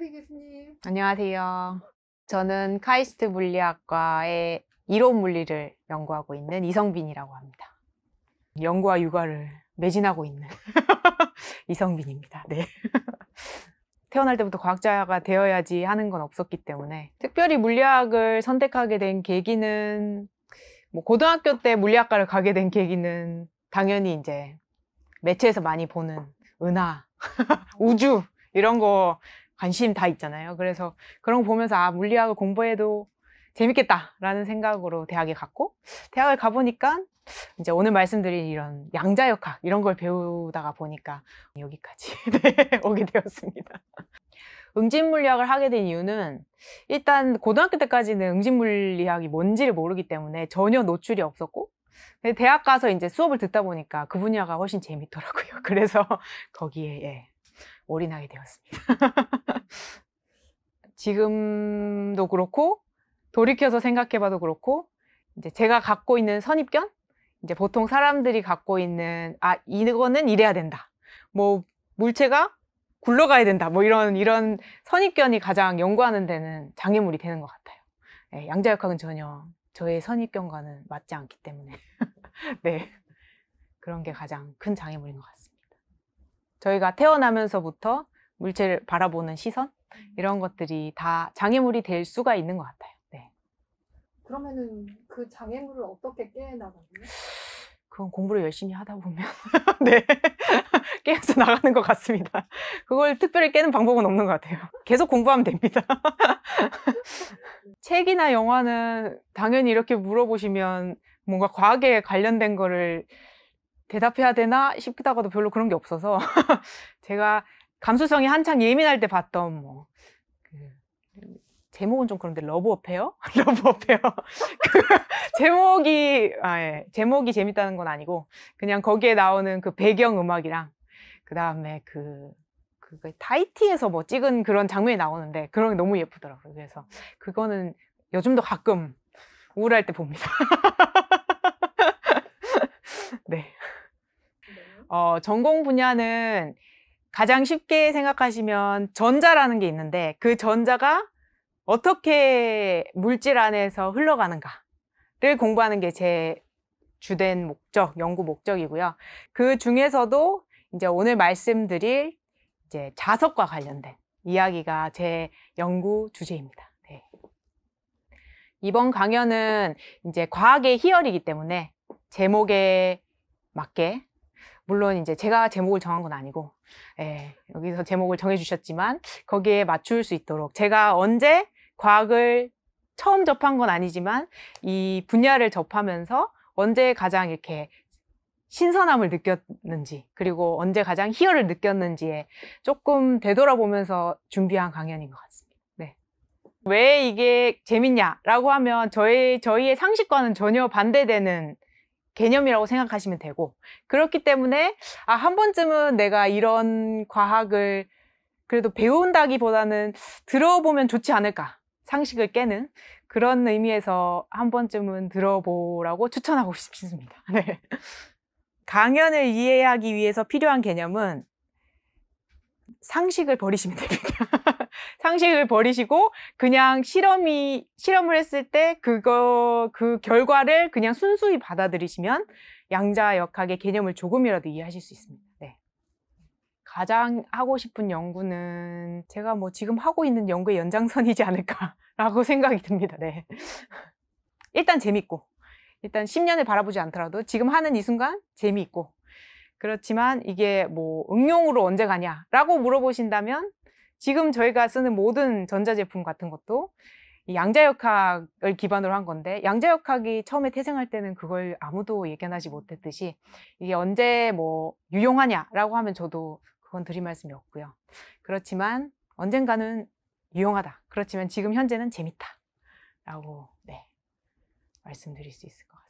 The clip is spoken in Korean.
안녕하세요, 네, 교수님. 안녕하세요. 저는 카이스트 물리학과의 이론 물리를 연구하고 있는 이성빈이라고 합니다. 연구와 육아를 매진하고 있는 이성빈입니다. 네. 태어날 때부터 과학자가 되어야지 하는 건 없었기 때문에 특별히 물리학을 선택하게 된 계기는 뭐 고등학교 때 물리학과를 가게 된 계기는 당연히 이제 매체에서 많이 보는 은하, 우주 이런 거 관심 다 있잖아요. 그래서 그런 거 보면서 아 물리학을 공부해도 재밌겠다라는 생각으로 대학에 갔고 대학을 가보니까 이제 오늘 말씀드린 이런 양자역학 이런 걸 배우다가 보니까 여기까지 네, 오게 되었습니다. 응집물리학을 하게 된 이유는 일단 고등학교 때까지는 응집물리학이 뭔지를 모르기 때문에 전혀 노출이 없었고 대학 가서 이제 수업을 듣다 보니까 그 분야가 훨씬 재밌더라고요. 그래서 거기에 예, 올인하게 되었습니다. 지금도 그렇고 돌이켜서 생각해봐도 그렇고 이제 제가 갖고 있는 선입견, 이제 보통 사람들이 갖고 있는 아 이거는 이래야 된다. 뭐 물체가 굴러가야 된다. 뭐 이런 이런 선입견이 가장 연구하는 데는 장애물이 되는 것 같아요. 네, 예, 양자역학은 전혀 저의 선입견과는 맞지 않기 때문에 네 그런 게 가장 큰 장애물인 것 같습니다. 저희가 태어나면서부터 물체를 바라보는 시선 음. 이런 것들이 다 장애물이 될 수가 있는 것 같아요. 네. 그러면은 그 장애물을 어떻게 깨나가요? 그건 공부를 열심히 하다 보면 네 깨서 나가는 것 같습니다. 그걸 특별히 깨는 방법은 없는 것 같아요. 계속 공부하면 됩니다. 책이나 영화는 당연히 이렇게 물어보시면 뭔가 과학에 관련된 거를 대답해야 되나 싶기도 하고도 별로 그런 게 없어서 제가 감수성이 한창 예민할 때 봤던 뭐 그, 제목은 좀 그런데 러브 어페어? 러브 어페어. 그 제목이 아 예. 제목이 재밌다는 건 아니고 그냥 거기에 나오는 그 배경 음악이랑 그다음에 그그 타이티에서 뭐 찍은 그런 장면이 나오는데 그런 게 너무 예쁘더라고요. 그래서 그거는 요즘도 가끔 우울할 때 봅니다. 네. 어, 전공 분야는 가장 쉽게 생각하시면 전자라는 게 있는데 그 전자가 어떻게 물질 안에서 흘러가는가를 공부하는 게 제 주된 목적, 연구 목적이고요. 그 중에서도 이제 오늘 말씀드릴 이제 자석과 관련된 이야기가 제 연구 주제입니다. 네. 이번 강연은 이제 과학의 희열이기 때문에 제목에 맞게 물론 이제 제가 제목을 정한 건 아니고 예, 여기서 제목을 정해주셨지만 거기에 맞출 수 있도록 제가 언제 과학을 처음 접한 건 아니지만 이 분야를 접하면서 언제 가장 이렇게 신선함을 느꼈는지 그리고 언제 가장 희열을 느꼈는지에 조금 되돌아보면서 준비한 강연인 것 같습니다. 네. 왜 이게 재밌냐라고 하면 저희 저희의 상식과는 전혀 반대되는 개념이라고 생각하시면 되고 그렇기 때문에 아, 한 번쯤은 내가 이런 과학을 그래도 배운다기보다는 들어보면 좋지 않을까 상식을 깨는 그런 의미에서 한 번쯤은 들어보라고 추천하고 싶습니다. 네. 강연을 이해하기 위해서 필요한 개념은 상식을 버리시면 됩니다. 상식을 버리시고 그냥 실험이 실험을 했을 때 그거 그 결과를 그냥 순수히 받아들이시면 양자역학의 개념을 조금이라도 이해하실 수 있습니다. 네. 가장 하고 싶은 연구는 제가 뭐 지금 하고 있는 연구의 연장선이지 않을까라고 생각이 듭니다. 네. 일단 재밌고 일단 10년을 바라보지 않더라도 지금 하는 이 순간 재미있고 그렇지만 이게 뭐 응용으로 언제 가냐라고 물어보신다면 지금 저희가 쓰는 모든 전자제품 같은 것도 양자역학을 기반으로 한 건데 양자역학이 처음에 태생할 때는 그걸 아무도 예견하지 못했듯이 이게 언제 뭐 유용하냐라고 하면 저도 그건 드릴 말씀이 없고요. 그렇지만 언젠가는 유용하다. 그렇지만 지금 현재는 재밌다. 라고 네, 말씀드릴 수 있을 것 같습니다.